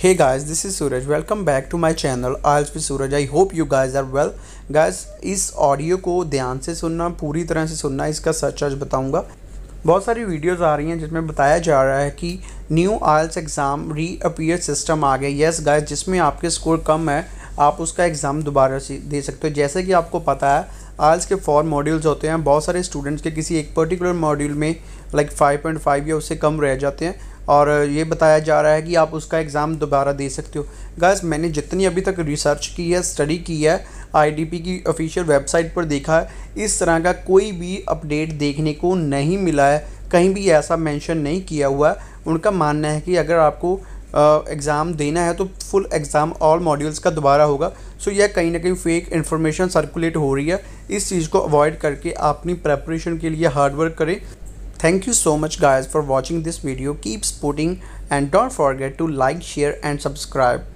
hey guys this is suraj welcome back to my channel आज भी Suraj I hope you guys are well guys इस audio को ध्यान से सुनना पूरी तरह से सुनना इसका सच आज बताऊँगा बहुत सारी वीडियोस आ रही हैं जिसमें बताया जा रहा है कि new IELTS exam reappear system आ गया येस गाइज जिसमें आपके स्कोर कम है आप उसका एग्ज़ाम दोबारा से दे सकते हो जैसे कि आपको पता है आयल्स के फोर मॉड्यूल्स होते हैं बहुत सारे स्टूडेंट्स के किसी एक पर्टिकुलर मॉड्यूल में लाइक फाइव या उससे कम रह जाते हैं और ये बताया जा रहा है कि आप उसका एग्ज़ाम दोबारा दे सकते हो गैस मैंने जितनी अभी तक रिसर्च की है स्टडी की है आईडीपी की ऑफिशियल वेबसाइट पर देखा है इस तरह का कोई भी अपडेट देखने को नहीं मिला है कहीं भी ऐसा मेंशन नहीं किया हुआ है उनका मानना है कि अगर आपको एग्ज़ाम देना है तो फुल एग्ज़ाम ऑल मॉड्यूल्स का दोबारा होगा सो यह कहीं ना कहीं फेक इन्फॉर्मेशन सर्कुलेट हो रही है इस चीज़ को अवॉइड करके अपनी प्रेपरेशन के लिए हार्डवर्क करें Thank you so much guys for watching this video. Keep supporting and don't forget to like, share and subscribe.